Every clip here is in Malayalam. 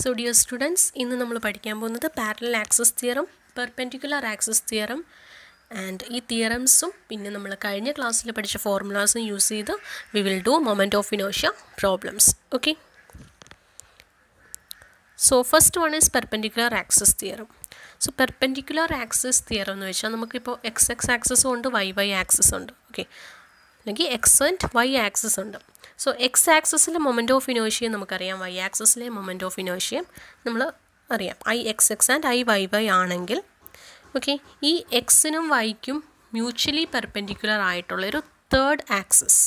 സോ ഡിയർ സ്റ്റുഡൻസ് ഇന്ന് നമ്മൾ പഠിക്കാൻ പോകുന്നത് parallel axis theorem perpendicular axis theorem and ഈ തിയറംസും പിന്നെ നമ്മൾ കഴിഞ്ഞ ക്ലാസ്സിൽ പഠിച്ച ഫോർമുലാസും യൂസ് ചെയ്ത് we will do moment of ഇനോഷ്യ problems okay so first one is perpendicular axis theorem so perpendicular axis theorem എന്ന് വെച്ചാൽ നമുക്കിപ്പോൾ എക്സ് എക്സ് ആക്സസും ഉണ്ട് വൈ വൈ ആക്സസ് ഉണ്ട് ഓക്കെ അല്ലെങ്കിൽ എക്സ് ആൻഡ് വൈ ആക്സസ് ഉണ്ട് സോ എക്സ് ആക്സസിലെ മൊമെൻറ്റ് ഓഫ് ഇനോഷ്യം നമുക്കറിയാം വൈ ആക്സസിലെ മൊമെൻറ്റ് ഓഫ് ഇനോഷ്യം നമ്മൾ അറിയാം I X X and I Y Y ആണെങ്കിൽ ഓക്കെ ഈ എക്സിനും വൈക്കും മ്യൂച്വലി പെർപെൻഡിക്കുലർ ആയിട്ടുള്ളൊരു തേർഡ് ആക്സസ്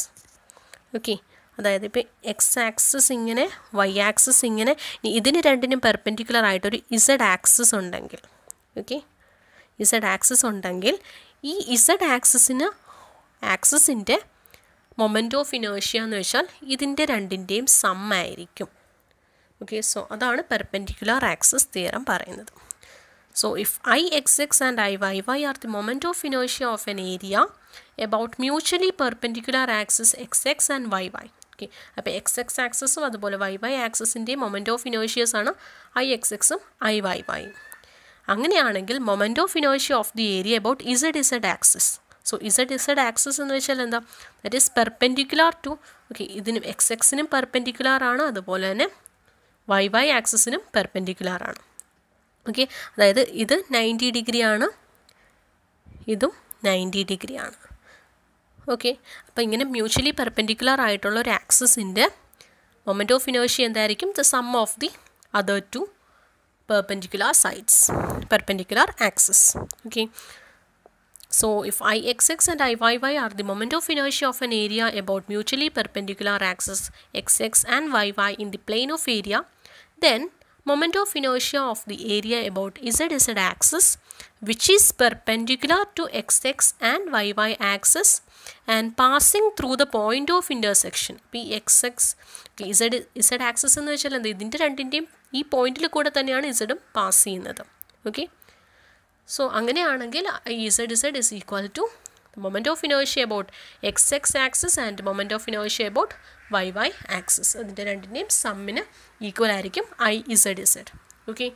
ഓക്കെ അതായത് ഇപ്പം എക്സ് ആക്സസ് ഇങ്ങനെ വൈ ആക്സസ് ഇങ്ങനെ ഇതിന് രണ്ടിനും പെർപെൻഡിക്കുലർ ആയിട്ടൊരു ഇസഡ് ആക്സസ് ഉണ്ടെങ്കിൽ ഓക്കെ ഇസഡ് ആക്സസ് ഉണ്ടെങ്കിൽ ഈ ഇസഡ് ആക്സസിന് ആക്സസിൻ്റെ മൊമെൻറ്റ് ഓഫ് ഇനേഴ്ഷ്യ എന്ന് വെച്ചാൽ ഇതിൻ്റെ രണ്ടിൻ്റെയും സമ്മായിരിക്കും ഓക്കെ സോ അതാണ് പെർപെൻഡിക്കുലർ ആക്സസ് തിയറം പറയുന്നത് so if I X X and I Y Y are the moment of inertia of an area about mutually perpendicular axis X X and Y Y okay അപ്പോൾ എക്സ് എക്സ് ആക്സസും അതുപോലെ വൈ വൈ ആക്സസിൻ്റെ മൊമെൻറ്റ് ഓഫ് ആണ് ഐ എക്സ് എക്സും ഐ വൈ വൈ അങ്ങനെയാണെങ്കിൽ moment of inertia of the area about Z Z axis so Z Z axis എന്ന് വെച്ചാൽ എന്താ that is perpendicular to okay ഇതിനും എക്സ് എക്സിനും പെർപെൻഡിക്കുലർ ആണ് അതുപോലെ തന്നെ വൈ വൈ ആക്സസിനും പെർപെൻഡിക്കുലർ ആണ് ഓക്കെ അതായത് ഇത് നയൻറ്റി ഡിഗ്രി ആണ് ഇതും നയൻറ്റി ഡിഗ്രി ആണ് ഓക്കെ അപ്പോൾ ഇങ്ങനെ മ്യൂച്വലി പെർപെൻഡിക്കുലർ ആയിട്ടുള്ള ഒരു ആക്സസിൻ്റെ മൊമെൻറ്റ് ഓഫ് ഇനേഴ്ഷ്യ എന്തായിരിക്കും the sum of the other two perpendicular sides perpendicular axis okay So if Ixx and Iyy are the moment of inertia of an area about mutually perpendicular axes xx and yy in the plane of area, then moment of inertia of the area about zz axis which is perpendicular to xx and yy axis and passing through the point of intersection ഈ X X Z Z axis എന്ന് point എന്താ ഇതിൻ്റെ രണ്ടിൻ്റെയും ഈ പോയിന്റിൽ കൂടെ തന്നെയാണ് ഇസഡും പാസ് ചെയ്യുന്നത് ഓക്കെ സോ അങ്ങനെയാണെങ്കിൽ ഈ Z Z is equal to moment of ഇനോഷ്യ about X X axis and moment of ഇനോഷ്യ അബൌട്ട് വൈ വൈ ആക്സിസ് അതിൻ്റെ രണ്ടിൻ്റെയും സമ്മിന് ഈക്വൽ ആയിരിക്കും I Z Z okay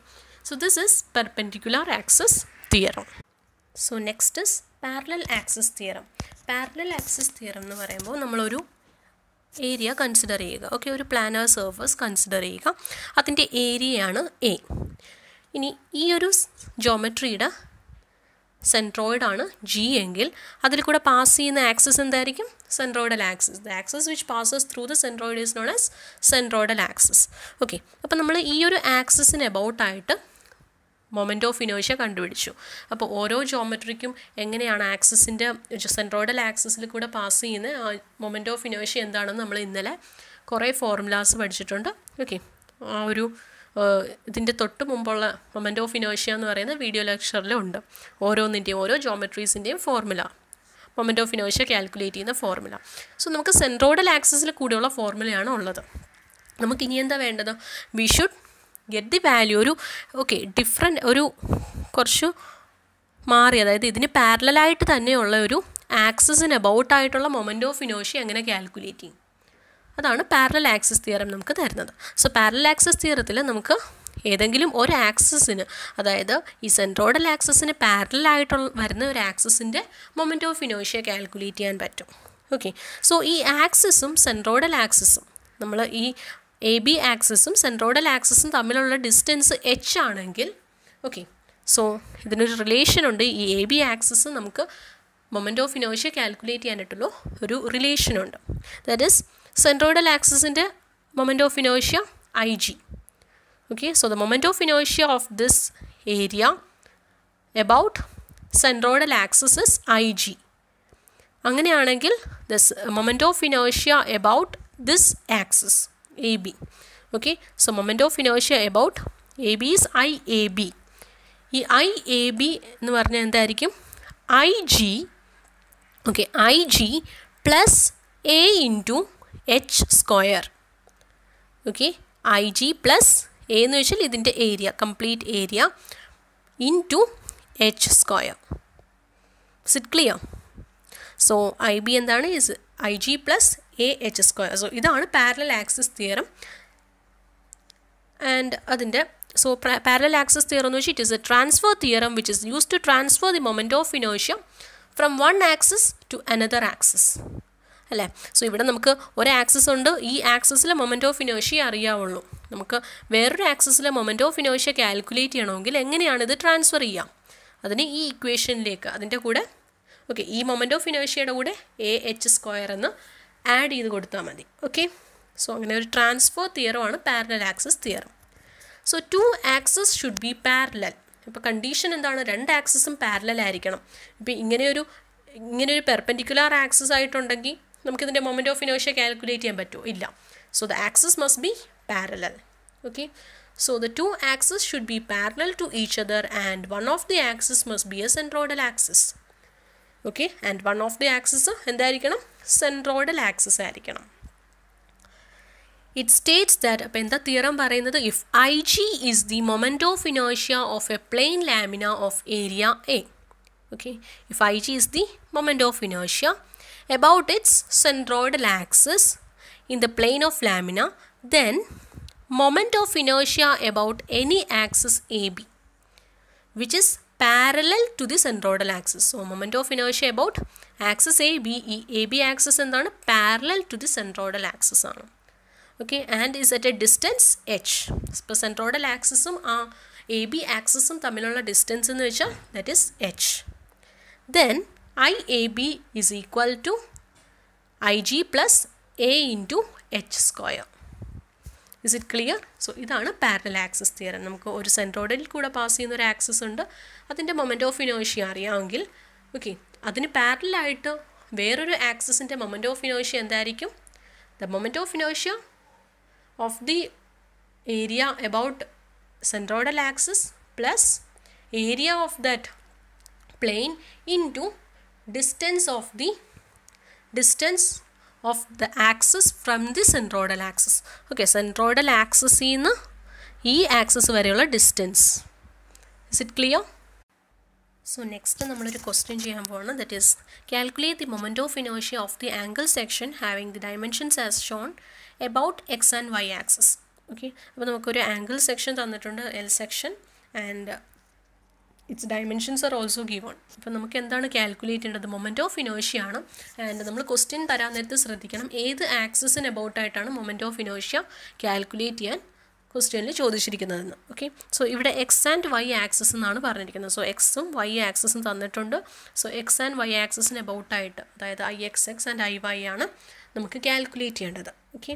so this is perpendicular axis theorem so next is parallel axis theorem parallel axis theorem എന്ന് പറയുമ്പോൾ നമ്മളൊരു ഏരിയ കൺസിഡർ ചെയ്യുക ഓക്കെ ഒരു പ്ലാനർ സർഫസ് കൺസിഡർ ചെയ്യുക അതിൻ്റെ ഏരിയയാണ് എ ഇനി ഈ ഒരു ജോമെട്രിയുടെ സെൻട്രോയിഡ് ആണ് ജി എങ്കിൽ അതിൽ കൂടെ പാസ് ചെയ്യുന്ന ആക്സസ് എന്തായിരിക്കും centroidal axis the axis which passes through the centroid is known as centroidal axis okay അപ്പോൾ നമ്മൾ ഈ ഒരു ആക്സസിന് അബൌട്ടായിട്ട് മൊമെൻ്റ് ഓഫ് ഇനേഴ്ഷ്യ കണ്ടുപിടിച്ചു അപ്പോൾ ഓരോ ജോമെട്രിക്കും എങ്ങനെയാണ് ആക്സസിൻ്റെ സെൻട്രോയിഡൽ ആക്സസിൽ കൂടെ പാസ് ചെയ്യുന്ന മൊമെൻ്റ് ഓഫ് ഇനേഴ്ഷ്യ എന്താണെന്ന് നമ്മൾ ഇന്നലെ കുറേ ഫോർമുലാസ് പഠിച്ചിട്ടുണ്ട് ഓക്കെ ആ ഒരു ഇതിൻ്റെ തൊട്ട് മുമ്പുള്ള മൊമെൻ്റ് ഓഫ് ഇനേഷ്യ എന്ന് പറയുന്ന വീഡിയോ ലെക്ചറിലുണ്ട് ഓരോന്നിൻ്റെയും ഓരോ ജോമെട്രീസിൻ്റെയും ഫോർമുല മൊമെൻ്റ് ഓഫ് ഇനേഷ്യ കാൽക്കുലേറ്റ് ചെയ്യുന്ന ഫോർമുല സോ നമുക്ക് സെൻട്രോയിഡൽ ആക്സിസിൽ കൂടിയുള്ള ഫോർമുലയാണ് ഉള്ളത് നമുക്ക് ഇനി എന്താ വേണ്ടത് we should get the value ഒരു ഓക്കെ ഡിഫറെൻറ്റ് ഒരു കുറച്ച് മാറി അതായത് ഇതിന് പാരലായിട്ട് തന്നെയുള്ള ഒരു ആക്സിസിന് അബൌട്ടായിട്ടുള്ള മൊമെൻ്റ് ഓഫ് ഇനോഷി എങ്ങനെ കാൽക്കുലേറ്റ് ചെയ്യും അതാണ് പാരലൽ ആക്സിസ് തിയറം നമുക്ക് തരുന്നത് സോ പാരലൽ ആക്സിസ് തിയറത്തിൽ നമുക്ക് ഏതെങ്കിലും ഒരു ആക്സസിന് അതായത് ഈ സെൻട്രോഡൽ ആക്സസിന് പാരലായിട്ടുള്ള വരുന്ന ഒരു ആക്സസിൻ്റെ മൊമെൻറ്റ് ഓഫ് ഇനോഷ്യ കാൽക്കുലേറ്റ് ചെയ്യാൻ പറ്റും ഓക്കെ സോ ഈ ആക്സിസും സെൻട്രോഡൽ ആക്സിസും നമ്മൾ ഈ എ ബി ആക്സിസും സെൻട്രോഡൽ ആക്സിസും തമ്മിലുള്ള ഡിസ്റ്റൻസ് എച്ച് ആണെങ്കിൽ ഓക്കെ സോ ഇതിനൊരു റിലേഷനുണ്ട് ഈ എ ബി ആക്സിസ് നമുക്ക് മൊമെൻറ്റ് ഓഫ് ഇനോഷ്യ കാൽക്കുലേറ്റ് ചെയ്യാനായിട്ടുള്ള ഒരു റിലേഷനുണ്ട് that is centroidal ആക്സിസിൻ്റെ moment of ഇനോഷ്യ I G okay so the the of ഇനോഷ്യ of this area about centroidal axis is I G അങ്ങനെയാണെങ്കിൽ this moment of ഇനോഷ്യ about this axis A B okay so moment of ഇനോഷ്യ about A B is I A B ഈ ഐ എ ബി എന്ന് പറഞ്ഞാൽ എന്തായിരിക്കും I G okay I G plus A into H square okay I G plus A എന്ന് വെച്ചാൽ ഇതിൻ്റെ area complete area into H square സിറ്റ് ക്ലിയർ സോ ഐ ബി എന്താണ് is I G plus A H square so ഇതാണ് പാരലൽ ആക്സിസ് തിയറം ആൻഡ് അതിൻ്റെ സോ പാരലൽ ആക്സിസ് തിയറം എന്ന് വെച്ചാൽ it is a transfer theorem which is use to transfer the moment of ഇനോഷ്യ from one axis to another axis അല്ലേ സോ ഇവിടെ നമുക്ക് ഒരു ആക്സസ് ഉണ്ട് ഈ ആക്സസിലെ മൊമെൻറ്റ് ഓഫ് ഇനേഷ്യ അറിയാവുള്ളൂ നമുക്ക് വേറൊരു ആക്സസിലെ മൊമെൻറ്റ് ഓഫ് ഇനേഷ്യ കാൽക്കുലേറ്റ് ചെയ്യണമെങ്കിൽ എങ്ങനെയാണ് ഇത് ട്രാൻസ്ഫർ ചെയ്യാം അതിന് ഈ ഇക്വേഷനിലേക്ക് അതിൻ്റെ കൂടെ ഓക്കെ ഈ മൊമെൻറ്റ് ഓഫ് ഇനേഷ്യയുടെ കൂടെ എ എച്ച് സ്ക്വയർ എന്ന് ആഡ് ചെയ്ത് കൊടുത്താൽ മതി ഓക്കെ സോ അങ്ങനെ ഒരു ട്രാൻസ്ഫർ ആണ് parallel axis theorem so two axes should be parallel അപ്പോൾ കണ്ടീഷൻ എന്താണ് രണ്ട് ആക്സസും പാരലൽ ആയിരിക്കണം ഇപ്പോൾ ഇങ്ങനെയൊരു ഇങ്ങനെയൊരു പെർപെൻഡിക്കുലർ ആക്സസ് ആയിട്ടുണ്ടെങ്കിൽ നമുക്കിതിൻ്റെ മൊമെൻറ്റ് ഓഫ് ഇനേഴ്ഷ്യ കാൽക്കുലേറ്റ് ചെയ്യാൻ പറ്റുമോ ഇല്ല so the axis must be parallel okay so the two axes should be parallel to each other and one of the axes must be a centroidal axis okay and one of the axes എന്തായിരിക്കണം സെൻട്രോഡൽ ആക്സസ് ആയിരിക്കണം ഇറ്റ് സ്റ്റേറ്റ്സ് ദാറ്റ് അപ്പോൾ എന്താ തിയറം പറയുന്നത് if I G is the moment of ഇനേഷ്യ of a plane lamina of area A if I ig is the moment of inertia about its centroidal axis in the plane of lamina, then moment of inertia about any axis AB which is parallel to the centroidal axis. So, moment of inertia about axis AB, AB axis then parallel to the centroidal axis okay and is at a distance h So centroidal axis AB axis B ആക്സിസും തമ്മിലുള്ള ഡിസ്റ്റൻസ് എന്ന് വെച്ചാൽ that that is h, then. IAB is equal to IG plus A into H square. Is it clear so ഇതാണ് പാരലൽ ആക്സസ് തിയറം നമുക്ക് ഒരു സെൻട്രോഡിൽ കൂടെ പാസ് ചെയ്യുന്ന ഒരു ആക്സസ് ഉണ്ട് അതിൻ്റെ മൊമെൻറ്റ് ഓഫ് ഇനോഷ്യ അറിയാമെങ്കിൽ ഓക്കെ അതിന് പാരലായിട്ട് വേറൊരു ആക്സസിൻ്റെ മൊമെൻറ്റ് ഓഫ് ഇനോഷ്യ എന്തായിരിക്കും ദ മൊമെൻറ്റ് ഓഫ് ഇനോഷ്യ of the area about centroidal axis plus area of that plane into distance of the distance of the axis from the centroidal axis. Okay, centroidal axis in ഈ ആക്സസ് വരെയുള്ള distance is it clear so next നമ്മളൊരു ക്വസ്റ്റ്യൻ ചെയ്യാൻ പോകണം that is calculate the moment of ഇനോഷ്യ of the angle section having the dimensions as shown about X and Y axis okay അപ്പോൾ നമുക്കൊരു ആംഗിൾ സെക്ഷൻ തന്നിട്ടുണ്ട് L section and its dimensions are also given അപ്പോൾ നമുക്ക് എന്താണ് കാൽക്കുലേറ്റ് ചെയ്യേണ്ടത് മൊമെൻറ്റ് ഓഫ് ഇനോഷ്യ ആണ് ആൻഡ് നമ്മൾ ക്വസ്റ്റ്യൻ തരാൻ നേരത്ത് ശ്രദ്ധിക്കണം ഏത് ആക്സസിന് അബൌട്ടായിട്ടാണ് മൊമെൻറ്റ് ഓഫ് ഇനോഷ്യ കാൽക്കുലേറ്റ് ചെയ്യാൻ ക്വസ്റ്റ്യനിൽ ചോദിച്ചിരിക്കുന്നതെന്ന് ഓക്കെ സോ ഇവിടെ എക്സ് ആൻഡ് വൈ ആക്സസ് എന്നാണ് പറഞ്ഞിരിക്കുന്നത് സോ എക്സും വൈ ആക്സസും തന്നിട്ടുണ്ട് സോ എക്സ് ആൻഡ് വൈ ആക്സസിന് അബൌട്ടായിട്ട് അതായത് I X X and I Y ആണ് നമുക്ക് കാൽക്കുലേറ്റ് ചെയ്യേണ്ടത് ഓക്കെ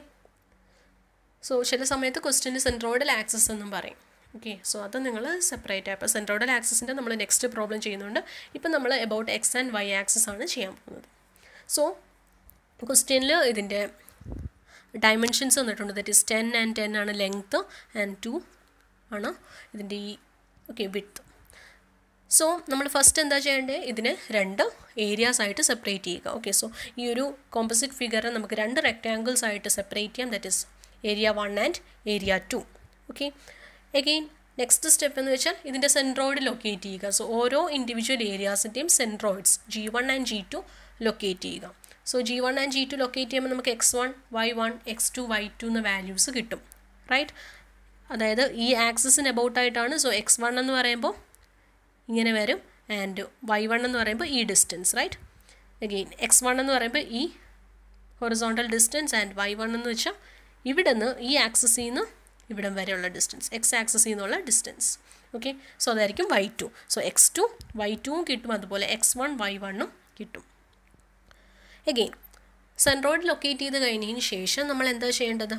സോ ചില സമയത്ത് ക്വസ്റ്റ്യന് സെൻട്രോയിഡൽ ആക്സസ് എന്നും പറയും ഓക്കെ സോ അത് നിങ്ങൾ സെപ്പറേറ്റ് ആയി അപ്പോൾ സെൻട്രോഡൽ ആക്സിസിൻ്റെ നമ്മൾ നെക്സ്റ്റ് പ്രോബ്ലം ചെയ്യുന്നുണ്ട് ഇപ്പം നമ്മൾ about X and Y axis ആണ് ചെയ്യാൻ പോകുന്നത് സോ ക്വസ്റ്റ്യനിൽ ഇതിൻ്റെ ഡയമെൻഷൻസ് വന്നിട്ടുണ്ട് that is ten and ten ആണ് ലെങ്ത്ത് ആൻഡ് ടു ആണ് ഇതിൻ്റെ ഈ ഓക്കെ വിത്ത് സോ നമ്മൾ ഫസ്റ്റ് എന്താ ചെയ്യേണ്ടത് ഇതിനെ രണ്ട് ഏരിയാസ് ആയിട്ട് സെപ്പറേറ്റ് ചെയ്യുക ഓക്കെ സോ ഈ ഒരു കോമ്പസിറ്റ് ഫിഗറിനെ നമുക്ക് രണ്ട് റെക്റ്റാങ്കിൾസ് ആയിട്ട് സെപ്പറേറ്റ് ചെയ്യാം that is area one and area two okay again next step എന്ന് വെച്ചാൽ ഇതിൻ്റെ സെൻട്രോയിഡ് ലൊക്കേറ്റ് ചെയ്യുക സോ ഓരോ ഇൻഡിവിജ്വൽ ഏരിയാസിൻ്റെയും centroids G one and G two locate ചെയ്യുക so G one and G two locate ചെയ്യുമ്പോൾ നമുക്ക് X one Y one X two Y two എന്ന വാല്യൂസ് കിട്ടും റൈറ്റ് അതായത് ഈ ആക്സിന് അബൌട്ടായിട്ടാണ് സോ എക്സ് വൺ എന്ന് പറയുമ്പോൾ ഇങ്ങനെ വരും ആൻഡ് വൈ വൺ എന്ന് പറയുമ്പോൾ ഈ distance right again X one എന്ന് പറയുമ്പോൾ ഈ horizontal distance and Y one എന്ന് വെച്ചാൽ ഇവിടെ നിന്ന് ഈ ആക്സിൽ നിന്ന് ഇവിടം വരെയുള്ള ഡിസ്റ്റൻസ് എക്സ് ആക്സസ് നിന്നുള്ള ഡിസ്റ്റൻസ് ഓക്കെ സോ അതായിരിക്കും Y two so X two Y ടുവും കിട്ടും അതുപോലെ എക്സ് വൺ വൈ വണ്ണും കിട്ടും എഗെയിൻ സെൻട്രോയിഡ് ലൊക്കേറ്റ് ചെയ്ത് കഴിഞ്ഞതിന് ശേഷം നമ്മൾ എന്താ ചെയ്യേണ്ടത്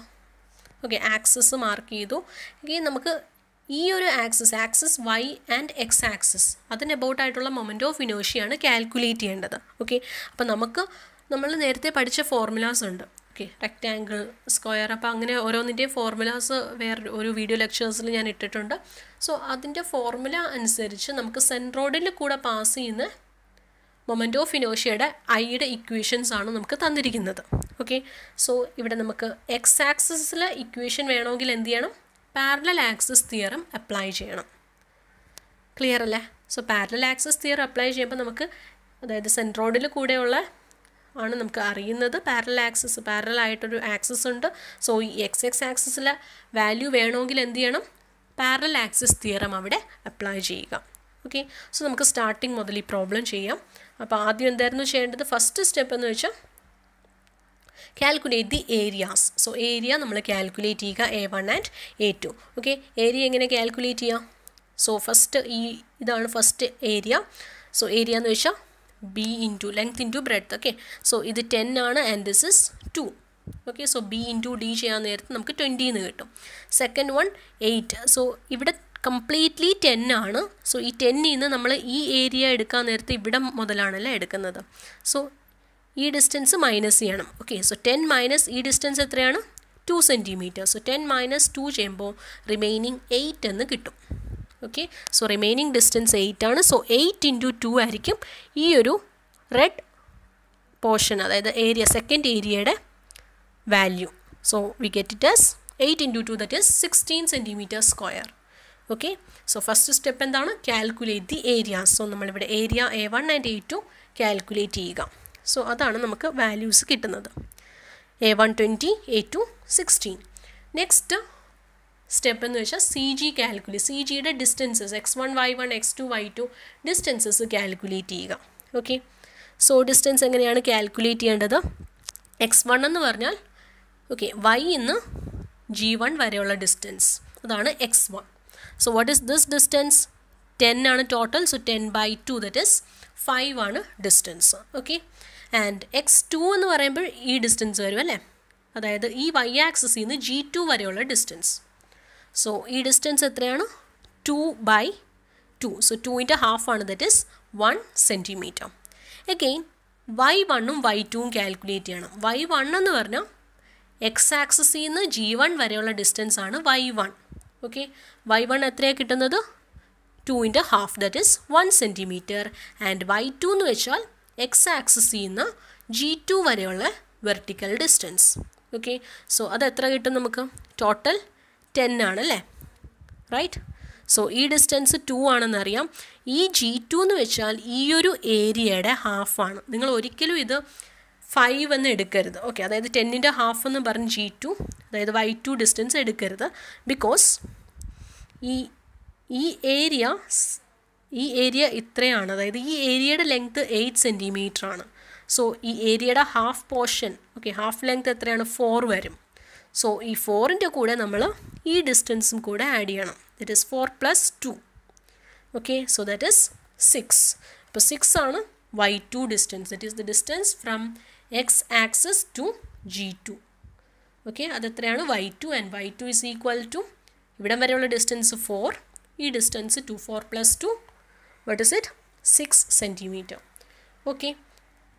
ഓക്കെ ആക്സസ് മാർക്ക് ചെയ്തു എഗെയിൻ നമുക്ക് ഈ ഒരു axis axis Y and X axis അതിന് എബൌട്ട് ആയിട്ടുള്ള മൊമെൻറ്റ് ഓഫ് ഇനോഷിയാണ് കാൽക്കുലേറ്റ് ചെയ്യേണ്ടത് ഓക്കെ അപ്പോൾ നമുക്ക് നമ്മൾ നേരത്തെ പഠിച്ച ഫോർമുലാസ് ഉണ്ട് ഓക്കെ റെക്റ്റാങ്കിൾ സ്ക്വയർ അപ്പോൾ അങ്ങനെ ഓരോന്നിൻ്റെയും ഫോർമുലാസ് വേറെ ഒരു വീഡിയോ ലെക്ചേഴ്സിൽ ഞാൻ ഇട്ടിട്ടുണ്ട് സോ അതിൻ്റെ ഫോർമുല അനുസരിച്ച് നമുക്ക് സെൻട്രോഡിൽ കൂടെ പാസ് ചെയ്യുന്ന മൊമെൻ്റ് ഓഫ് ഇനോഷ്യയുടെ ഐയുടെ ഇക്വേഷൻസ് ആണ് നമുക്ക് തന്നിരിക്കുന്നത് ഓക്കെ സോ ഇവിടെ നമുക്ക് എക്സ് ആക്സിസിലെ ഇക്വേഷൻ വേണമെങ്കിൽ എന്ത് ചെയ്യണം പാരലൽ ആക്സിസ് തിയറം അപ്ലൈ ചെയ്യണം ക്ലിയർ അല്ലേ so parallel axis theorem apply ചെയ്യുമ്പോൾ നമുക്ക് അതായത് സെൻട്രോഡിൽ കൂടെയുള്ള ആണ് നമുക്ക് അറിയുന്നത് പാരൽ ആക്സിസ് പാരൽ ആയിട്ടൊരു ആക്സിസ് ഉണ്ട് സോ ഈ എക്സ് എക്സ് ആക്സിസിലെ വാല്യൂ വേണമെങ്കിൽ എന്ത് ചെയ്യണം പാരൽ ആക്സിസ് തിയറം അവിടെ അപ്ലൈ ചെയ്യുക ഓക്കെ സോ നമുക്ക് സ്റ്റാർട്ടിങ് മുതൽ ഈ പ്രോബ്ലം ചെയ്യാം അപ്പോൾ ആദ്യം എന്തായിരുന്നു ചെയ്യേണ്ടത് ഫസ്റ്റ് സ്റ്റെപ്പ് എന്ന് വെച്ചാൽ calculate the areas so area നമ്മൾ കാൽക്കുലേറ്റ് ചെയ്യുക A one and A two okay area എങ്ങനെ കാൽക്കുലേറ്റ് ചെയ്യാം സോ ഫസ്റ്റ് ഈ ഇതാണ് ഫസ്റ്റ് ഏരിയ സോ ഏരിയ എന്ന് വെച്ചാൽ B into length into breadth okay so ഇത് ടെൻ ആണ് and this is two okay so B into D ചെയ്യാൻ നേരത്ത് നമുക്ക് ട്വൻറ്റി എന്ന് കിട്ടും സെക്കൻഡ് വൺ എയ്റ്റ് സോ ഇവിടെ കംപ്ലീറ്റ്ലി ടെൻ ആണ് സോ ഈ ടെന്നിൽ നിന്ന് നമ്മൾ ഈ ഏരിയ എടുക്കാൻ നേരത്ത് ഇവിടെ മുതലാണല്ലേ എടുക്കുന്നത് സോ ഈ ഡിസ്റ്റൻസ് മൈനസ് ചെയ്യണം ഓക്കെ സോ ടെൻ മൈനസ് ഈ ഡിസ്റ്റൻസ് എത്രയാണ് two centimetre so ten minus two ചെയ്യുമ്പോൾ റിമൈനിങ് എയ്റ്റ് എന്ന് കിട്ടും okay so remaining distance eight ആണ് സോ എയ്റ്റ് ഇൻറ്റു ടു ആയിരിക്കും ഈ ഒരു റെഡ് പോർഷൻ അതായത് ഏരിയ സെക്കൻഡ് ഏരിയയുടെ value so we get it as eight into two that is sixteen centimetre square okay so first step എന്താണ് കാൽക്കുലേറ്റ് ദി ഏരിയ സോ നമ്മളിവിടെ area A one and A two calculate ചെയ്യുക സോ അതാണ് നമുക്ക് വാല്യൂസ് കിട്ടുന്നത് A one twenty A two sixteen next step എന്ന് വെച്ചാൽ സി ജി കാൽക്കുലേറ്റ് സി ജിയുടെ distances X one Y one X two Y two distances calculate ചെയ്യുക ഓക്കെ സോ ഡിസ്റ്റൻസ് എങ്ങനെയാണ് കാൽക്കുലേറ്റ് ചെയ്യേണ്ടത് എക്സ് വൺ എന്ന് പറഞ്ഞാൽ ഓക്കെ വൈ ഇന്ന് ജി വൺ വരെയുള്ള ഡിസ്റ്റൻസ് അതാണ് X one so what is this distance ten ആണ് total so ten by to that is five ആണ് distance okay and X two എന്ന് പറയുമ്പോൾ ഈ ഡിസ്റ്റൻസ് വരും അല്ലേ അതായത് ഈ വൈ ആക്സിൽ നിന്ന് ജി ടു വരെയുള്ള ഡിസ്റ്റൻസ് സോ ഈ ഡിസ്റ്റൻസ് എത്രയാണ് ടു ബൈ ടു സോ ടുവിൻ്റെ ആണ് that is one centimetre again Y വണ്ണും വൈ ടുവും കാൽക്കുലേറ്റ് ചെയ്യണം വൈ വൺ എന്ന് പറഞ്ഞാൽ എക്സ് ആക്സിസിൽ നിന്ന് ജി വൺ വരെയുള്ള ഡിസ്റ്റൻസ് ആണ് Y one okay Y one എത്രയാണ് കിട്ടുന്നത് ടുവിൻ്റെ half that is one centimetre and Y two എന്ന് വെച്ചാൽ എക്സ് ആക്സിസിൽ നിന്ന് ജി ടു വരെയുള്ള വെർട്ടിക്കൽ ഡിസ്റ്റൻസ് ഓക്കെ സോ അത് എത്ര കിട്ടും നമുക്ക് ടോട്ടൽ ടെൻ ആണല്ലേ റൈറ്റ് സോ ഈ ഡിസ്റ്റൻസ് ടു ആണെന്നറിയാം ഈ ജി ടു എന്ന് വെച്ചാൽ ഈ ഒരു ഏരിയയുടെ ഹാഫാണ് നിങ്ങൾ ഒരിക്കലും ഇത് ഫൈവ് എന്ന് എടുക്കരുത് ഓക്കെ അതായത് ടെന്നിൻ്റെ ഹാഫ് എന്ന് പറഞ്ഞ് ജി ടു അതായത് വൈ ടു ഡിസ്റ്റൻസ് എടുക്കരുത് ബിക്കോസ് ഈ ഈ ഏരിയ ഈ ഏരിയ ഇത്രയാണ് അതായത് ഈ ഏരിയയുടെ ലെങ്ത്ത് എയ്റ്റ് സെൻറ്റിമീറ്റർ ആണ് സോ ഈ ഏരിയയുടെ half portion okay half length എത്രയാണ് ഫോർ വരും സോ ഈ ഫോറിൻ്റെ കൂടെ നമ്മൾ ഈ ഡിസ്റ്റൻസും കൂടെ ആഡ് ചെയ്യണം that is four plus two okay so that is six അപ്പോൾ സിക്സ് ആണ് Y two distance that is the distance from X axis to G two okay അതെത്രയാണ് Y two and Y two is equal to ഇവിടം വരെയുള്ള ഡിസ്റ്റൻസ് ഫോർ ഈ distance two four plus two what is it six centimetre okay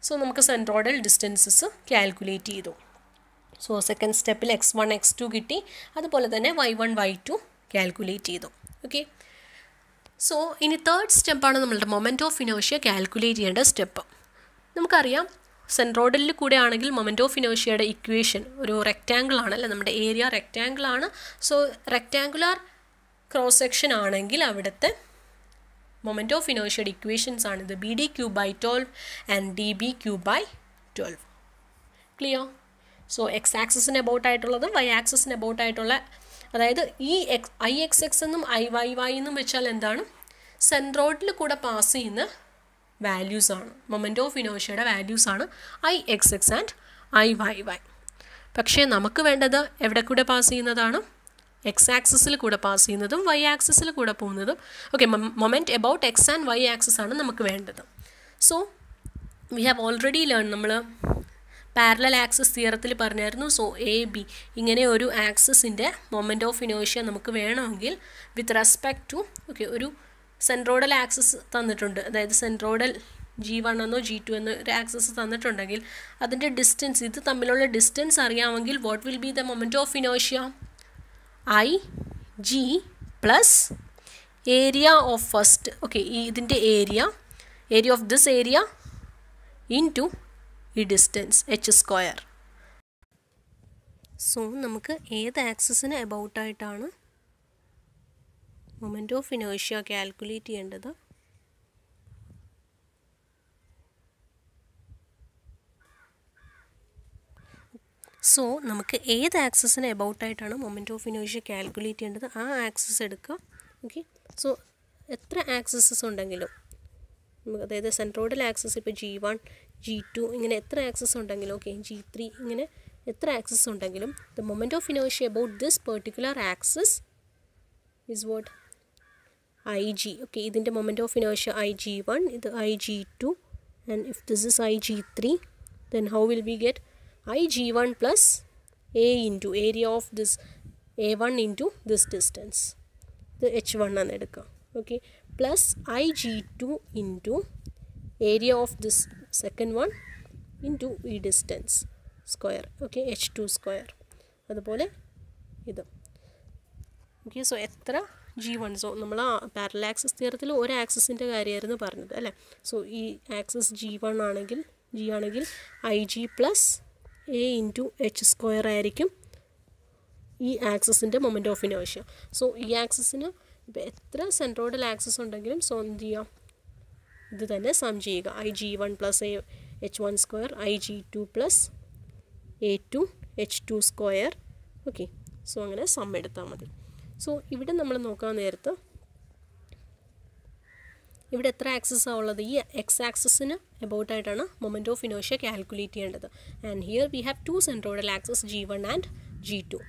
so നമുക്ക് സെൻട്രോഡൽ ഡിസ്റ്റൻസസ് കാൽക്കുലേറ്റ് ചെയ്തു സോ സെക്കൻഡ് സ്റ്റെപ്പിൽ എക്സ് വൺ എക്സ് ടു കിട്ടി അതുപോലെ തന്നെ Y one Y two calculate ചെയ്തു ഓക്കെ സോ ഇനി തേർഡ് സ്റ്റെപ്പാണ് നമ്മളുടെ മൊമെൻറ്റ് ഓഫ് ഇനോഷ്യ കാൽക്കുലേറ്റ് ചെയ്യേണ്ട സ്റ്റെപ്പ് നമുക്കറിയാം സെൻട്രോഡലിൽ കൂടെ ആണെങ്കിൽ മൊമെൻറ്റ് ഓഫ് ഇനോഷ്യയുടെ ഇക്വേഷൻ ഒരു റെക്റ്റാംഗിൾ ആണ് അല്ലെ നമ്മുടെ ഏരിയ റെക്റ്റാംഗിൾ ആണ് സോ റെക്റ്റാംഗുലാർ ക്രോസ് സെക്ഷൻ ആണെങ്കിൽ അവിടുത്തെ മൊമെൻറ്റ് ഓഫ് ഇനോഷ്യയുടെ ഇക്വേഷൻസ് ആണ് ഇത് B D cube by twelve and D B cube by twelve clear so X ആക്സിസിന് എബൌട്ട് ആയിട്ടുള്ളതും വൈ ആക്സിസിന് എബൌട്ട് ആയിട്ടുള്ള അതായത് ഈ എക്സ് ഐ എക്സ് എക്സ് എന്നും ഐ വൈ വൈ എന്നും വെച്ചാൽ എന്താണ് സെൻട്രോയിഡിൽ കൂടെ പാസ് ചെയ്യുന്ന വാല്യൂസ് ആണ് മൊമെൻ്റ് ഓഫ് ഇനോഷയുടെ വാല്യൂസ് ആണ് I X X and I Y Y പക്ഷേ നമുക്ക് വേണ്ടത് എവിടെ കൂടെ പാസ് ചെയ്യുന്നതാണ് എക്സ് ആക്സിസിൽ കൂടെ പാസ് ചെയ്യുന്നതും വൈ ആക്സിസിൽ കൂടെ പോകുന്നതും okay moment about X and Y axis ആണ് നമുക്ക് വേണ്ടത് so we have already learn നമ്മൾ പാരലൽ ആക്സസ് തിയറത്തിൽ പറഞ്ഞായിരുന്നു സോ എ ബി ഇങ്ങനെ ഒരു ആക്സസിൻ്റെ മൊമെൻറ്റ് ഓഫ് ഇനോഷ്യ നമുക്ക് വേണമെങ്കിൽ വിത്ത് റെസ്പെക്ട് ടു ഓക്കെ ഒരു സെൻട്രോഡൽ ആക്സസ് തന്നിട്ടുണ്ട് അതായത് സെൻട്രോഡൽ ജി വൺ എന്നോ ജി ടു എന്നോ ഒരു ആക്സസ് തന്നിട്ടുണ്ടെങ്കിൽ അതിൻ്റെ ഡിസ്റ്റൻസ് ഇത് തമ്മിലുള്ള ഡിസ്റ്റൻസ് അറിയാമെങ്കിൽ what will be the moment of ഇനോഷ്യ I G plus area of first okay ഈ ഇതിൻ്റെ area area of this area into ഈ ഡിസ്റ്റൻസ് എച്ച് സ്ക്വയർ സോ നമുക്ക് ഏത് ആക്സിസിന് അബൌട്ടായിട്ടാണ് മൊമെൻറ്റ് ഓഫ് ഇനേഷ്യ കാൽക്കുലേറ്റ് ചെയ്യേണ്ടത് സോ നമുക്ക് ഏത് ആക്സസിന് അബൌട്ടായിട്ടാണ് മൊമെൻ്റ് ഓഫ് ഇനേഷ്യ കാൽക്കുലേറ്റ് ചെയ്യേണ്ടത് ആ ആക്സസ് എടുക്കുക ഓക്കെ സോ എത്ര ആക്സസ് ഉണ്ടെങ്കിലും അതായത് സെൻട്രോഡൽ ആക്സസ് ഇപ്പോൾ ജി വൺ ജി ടു ഇങ്ങനെ എത്ര ആക്സസ് ഉണ്ടെങ്കിലും ഓക്കെ ജി ത്രീ ഇങ്ങനെ എത്ര ആക്സസ് ഉണ്ടെങ്കിലും the moment of inertia about this particular axis is what I G okay ഇതിൻ്റെ moment of inertia I G one ഇത് I G two and if this is I G three then how will be get I G one plus A into area of this A one into this distance ഇത് എച്ച് വൺ ആണ് എടുക്കുക okay plus I G two into area of this second one in into ഈ distance square okay H two square അതുപോലെ ഇത് ഓക്കെ സോ എത്ര ജി വൺ സോ നമ്മൾ ആ പാരൽ തീരത്തിൽ ഒരു ആക്സസിൻ്റെ കാര്യമായിരുന്നു പറഞ്ഞത് അല്ലേ സോ ഈ ആക്സസ് ജി വൺ ആണെങ്കിൽ ജി ആണെങ്കിൽ I G plus A into H square ആയിരിക്കും ഈ ആക്സസിൻ്റെ മൊമെൻ്റ് ഓഫിൻ്റെ ആവശ്യം സോ ഈ ആക്സസിന് ഇപ്പോൾ എത്ര സെൻട്രോഡൽ ആക്സസ് ഉണ്ടെങ്കിലും സോ എന്ത് ചെയ്യാം ഇത് തന്നെ സം ചെയ്യുക I G one plus A H one square I G two plus A two H two square okay so അങ്ങനെ സം എടുത്താൽ മതി സോ ഇവിടെ നമ്മൾ നോക്കാൻ നേരത്ത് ഇവിടെ എത്ര ആക്സസ്സാണ് ഉള്ളത് ഈ എക്സ് ആക്സസിന് അബൌട്ടായിട്ടാണ് മൊമെൻറ്റ് ഓഫ് ഇനോഷ്യ കാൽക്കുലേറ്റ് ചെയ്യേണ്ടത് and here we have two centroidal axis G one and G two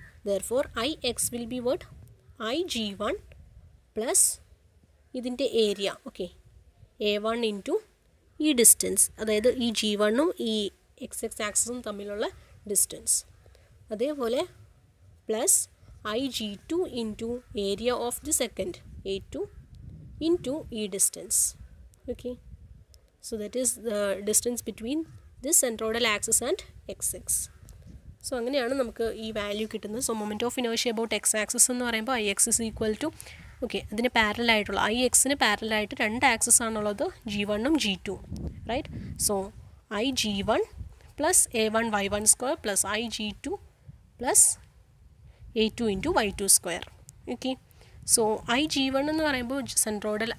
for I X will be what I G one plus ഇതിൻ്റെ area okay A one into ഈ ഡിസ്റ്റൻസ് അതായത് ഈ ജി വണ്ണും ഈ എക്സ് എക്സ് ആക്സസും തമ്മിലുള്ള ഡിസ്റ്റൻസ് അതേപോലെ plus I G two into area of the second A two into ഈ distance okay so that is the distance between the centroidal axis and X X so അങ്ങനെയാണ് നമുക്ക് ഈ വാല്യൂ കിട്ടുന്നത് സോ മൊമെൻറ്റ് ഓഫ് ഇനോഷ്യ അബൌട്ട് എക്സ് ആക്സസ് എന്ന് പറയുമ്പോൾ I X is equal to okay അതിന് പാരലായിട്ടുള്ള ഐ എക്സിന് പാരലായിട്ട് രണ്ട് ആക്സസ് ആണുള്ളത് ജി വണ്ണും G two right so I G one plus A one Y one square plus I G two plus A two into Y two square okay so I G one എന്ന് പറയുമ്പോൾ centroidal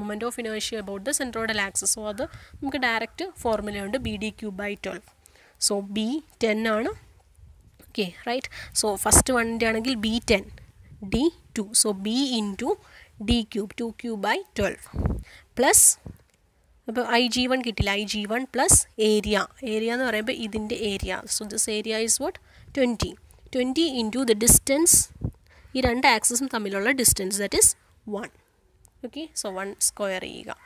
moment of inertia about the centroidal axis so അത് നമുക്ക് ഡയറക്റ്റ് ഫോർമുലയുണ്ട് B D cube by twelve so B ten ആണ് ഓക്കെ റൈറ്റ് സോ ഫസ്റ്റ് വണ്ണിൻ്റെ ആണെങ്കിൽ B ten D2. So, B into D cube, 2 cube by 12 plus അപ്പോൾ ഐ ജി വൺ കിട്ടില്ല I G one plus area area എന്ന് പറയുമ്പോൾ ഇതിൻ്റെ area so this area is what twenty twenty into the distance ഈ രണ്ട് ആക്സസും തമ്മിലുള്ള distance that is one okay so one square ചെയ്യുക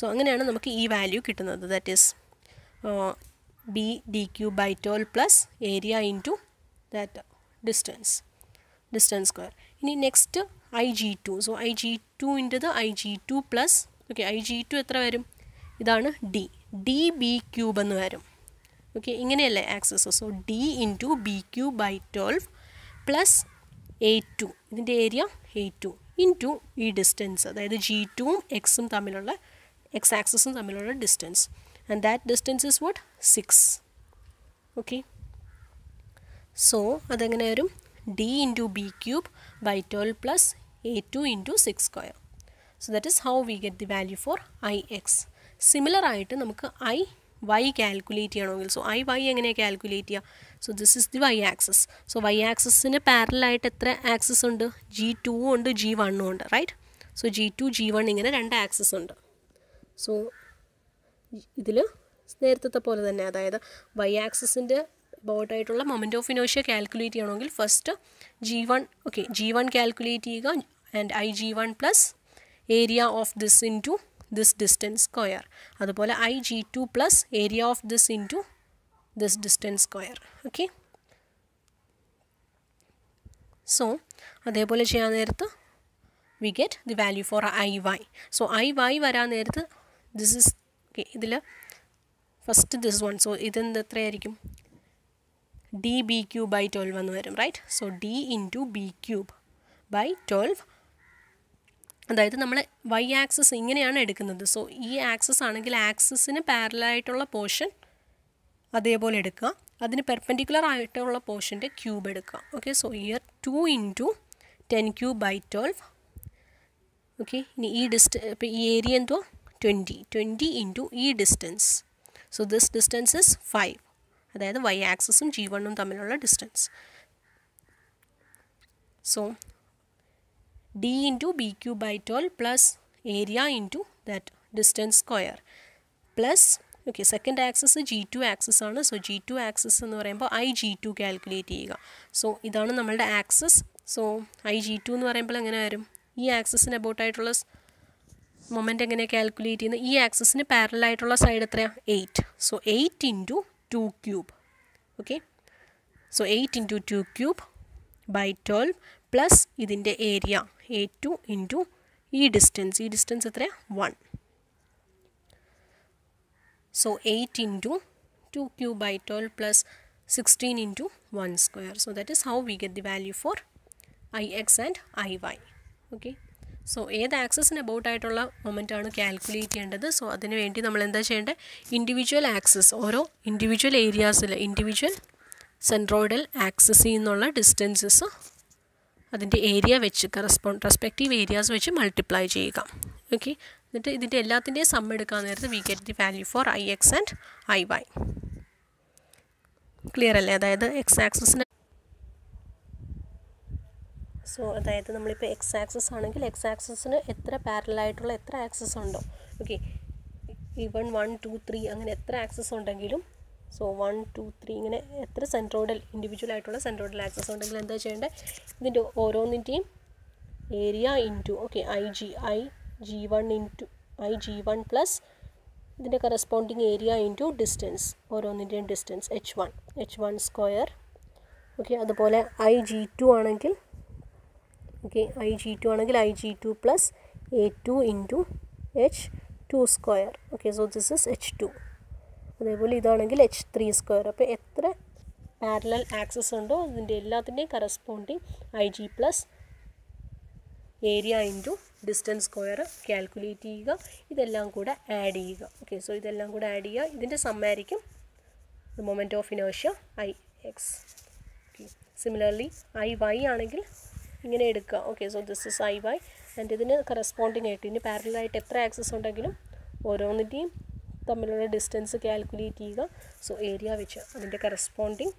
സോ അങ്ങനെയാണ് നമുക്ക് ഈ വാല്യൂ കിട്ടുന്നത് that is B D cube by twelve plus area into that distance distance square ഇനി next I G two so I G to ഇൻ്റത് I G two plus okay I G two എത്ര വരും ഇതാണ് ഡി ഡി ബി ക്യൂബ് എന്ന് വരും ഓക്കെ ഇങ്ങനെയല്ലേ axis so D into B cube by twelve plus A two ഇതിൻ്റെ ഏരിയ എ ടു ഇൻറ്റു ഈ ഡിസ്റ്റൻസ് അതായത് ജി ടുവും എക്സും തമ്മിലുള്ള എക്സ് ആക്സസും തമ്മിലുള്ള distance and that distance is what six okay so അതെങ്ങനെ വരും d into b cube by 12 plus a2 into 6 square. So that is how we get the value for ix. Similar ആയിട്ട് നമുക്ക് i y കാൽക്കുലേറ്റ് ചെയ്യണമെങ്കിൽ സോ ഐ വൈ എങ്ങനെ കാൽക്കുലേറ്റ് ചെയ്യുക so this is the Y axis so Y ആക്സസിന് പാരലായിട്ട് എത്ര ആക്സസ് ഉണ്ട് ജി ടു ഉണ്ട് ജി വണ്ണും ഉണ്ട് right so G two G one ഇങ്ങനെ രണ്ട് ആക്സസ് ഉണ്ട് സോ ഇതിൽ നേരത്തെ പോലെ തന്നെ അതായത് വൈ ആക്സസിൻ്റെ ആയിട്ടുള്ള മൊമെൻ്റ് ഓഫ് ഇനോഷ്യ കാൽക്കുലേറ്റ് ചെയ്യണമെങ്കിൽ first G one okay G one calculate ചെയ്യുക and I G one plus area of this into this distance square അതുപോലെ I G two plus area of this into this distance square okay so അതേപോലെ ചെയ്യാൻ നേരത്ത് we get the value for I Y so I Y വരാൻ നേരത്ത് ദിസ് ഇസ് ഇതിൽ ഫസ്റ്റ് ദിസ് വൺ സോ ഇതെന്ത് എത്രയായിരിക്കും D B cube by twelve എന്ന് വരും right so D into B cube by twelve അതായത് നമ്മൾ വൈ ആക്സസ് ഇങ്ങനെയാണ് എടുക്കുന്നത് സോ ഈ ആക്സസ് ആണെങ്കിൽ ആക്സസിന് പാരലായിട്ടുള്ള പോർഷൻ അതേപോലെ എടുക്കുക അതിന് പെർപെൻഡിക്കുലർ ആയിട്ടുള്ള പോർഷൻ്റെ ക്യൂബ് എടുക്കുക okay so here two into ten cube by twelve okay ഇനി ഈ ഡിസ്റ്റ് ഇപ്പോൾ ഈ ഏരിയ എന്തോ ട്വൻറ്റി ട്വൻറ്റി ഇൻറ്റു ഈ distance so this distance is five അതായത് വൈ ആക്സസും ജി വണ്ണും തമ്മിലുള്ള distance so D into B cube by twelve plus area into that distance square plus okay second axis G two axis ആണ് സോ ജി ടു ആക്സസ് എന്ന് പറയുമ്പോൾ ഐ ജി ടു കാൽക്കുലേറ്റ് ചെയ്യുക സോ ഇതാണ് നമ്മളുടെ axis so I G two എന്ന് പറയുമ്പോൾ എങ്ങനെ വരും ഈ ആക്സസിന് അബൌട്ടായിട്ടുള്ള മൊമെൻ്റ് എങ്ങനെ കാൽക്കുലേറ്റ് ചെയ്യുന്നത് ഈ ആക്സസിന് പാരലായിട്ടുള്ള സൈഡ് എത്രയാണ് eight so eight into 2 cube okay so 8 into 2 cube by 12 plus it in the area a2 into e distance e distance is 1 so 8 into 2 cube by 12 plus 16 into 1 square so that is how we get the value for ix and iy okay so ഏത് ആക്സസിന് അബൌട്ടായിട്ടുള്ള ആയിട്ടുള്ള മൊമെൻ്റ് ആണ് കാൽക്കുലേറ്റ് ചെയ്യേണ്ടത് സോ അതിന് വേണ്ടി നമ്മൾ എന്താ ചെയ്യേണ്ടത് ഇൻഡിവിജ്വൽ ആക്സസ് ഓരോ ഇൻഡിവിജ്വൽ ഏരിയാസിൽ ഇൻഡിവിജ്വൽ സെൻട്രോയിഡൽ ആക്സസിൽ നിന്നുള്ള ഡിസ്റ്റൻസസ് അതിൻ്റെ ഏരിയ വെച്ച് കറസ്പോ റെസ്പെക്റ്റീവ് ഏരിയാസ് വെച്ച് മൾട്ടിപ്ലൈ ചെയ്യുക ഓക്കെ എന്നിട്ട് ഇതിൻ്റെ എല്ലാത്തിൻ്റെയും സമ്മ എടുക്കാൻ നേരത്ത് we get the value for I X and I Y clear അല്ലേ അതായത് എക്സ് ആക്സസിന് സോ അതായത് നമ്മളിപ്പോൾ എക്സ് ആക്സസ് ആണെങ്കിൽ എക്സ് ആക്സസിന് എത്ര പാരലായിട്ടുള്ള എത്ര ആക്സസ് ഉണ്ടോ ഓക്കെ ഈ വൺ വൺ ടു ത്രീ അങ്ങനെ എത്ര ആക്സസ് ഉണ്ടെങ്കിലും സോ വൺ ടു ത്രീ ഇങ്ങനെ എത്ര സെൻട്രോഡൽ ഇൻഡിവിജ്വൽ ആയിട്ടുള്ള സെൻട്രോഡൽ ആക്സസ് ഉണ്ടെങ്കിൽ എന്താ ചെയ്യേണ്ടത് ഇതിൻ്റെ ഓരോന്നിൻ്റെയും area into okay I G I G one into I G one plus ഇതിൻ്റെ കറസ്പോണ്ടിങ് ഏരിയ ഇൻറ്റു ഡിസ്റ്റൻസ് ഓരോന്നിൻ്റെയും distance H one H one square okay അതുപോലെ ഐ ജി ടു ആണെങ്കിൽ ഓക്കെ ഐ ജി ടു ആണെങ്കിൽ I G two plus A two into H two square okay so this is H two അതേപോലെ ഇതാണെങ്കിൽ എച്ച് ത്രീ സ്ക്വയർ അപ്പോൾ എത്ര പാരലൽ ആക്സസ് ഉണ്ടോ അതിൻ്റെ എല്ലാത്തിൻ്റെയും corresponding I G plus area into distance square calculate ചെയ്യുക ഇതെല്ലാം കൂടെ ആഡ് ചെയ്യുക ഓക്കെ സോ ഇതെല്ലാം കൂടെ ആഡ് ചെയ്യുക ഇതിൻ്റെ സമ്മായിരിക്കും ദ മൊമെൻറ്റ് ഓഫ് ഇനേഷ്യ I X okay similarly I Y ആണെങ്കിൽ ഇങ്ങനെ എടുക്കുക okay so this is I Y and ഇതിന് കറസ്പോണ്ടിങ് ആയിട്ട് ഇനി പാരലായിട്ട് എത്ര ആക്സസ് ഉണ്ടെങ്കിലും ഓരോന്നിൻ്റെയും തമ്മിലുള്ള ഡിസ്റ്റൻസ് കാൽക്കുലേറ്റ് ചെയ്യുക സോ ഏരിയ വെച്ച് അതിൻ്റെ കറസ്പോണ്ടിങ്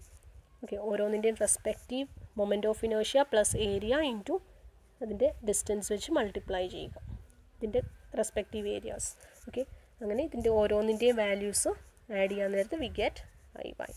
ഓക്കെ ഓരോന്നിൻ്റെയും റെസ്പെക്റ്റീവ് മൊമെൻ്റ് ഓഫ് ഇനേഷ്യ പ്ലസ് ഏരിയ ഇൻറ്റു അതിൻ്റെ ഡിസ്റ്റൻസ് വെച്ച് മൾട്ടിപ്ലൈ ചെയ്യുക ഇതിൻ്റെ റെസ്പെക്റ്റീവ് ഏരിയാസ് ഓക്കെ അങ്ങനെ ഇതിൻ്റെ ഓരോന്നിൻ്റെയും വാല്യൂസ് ആഡ് ചെയ്യാൻ നേരത്തെ വി ഗെറ്റ് ഐ വൈ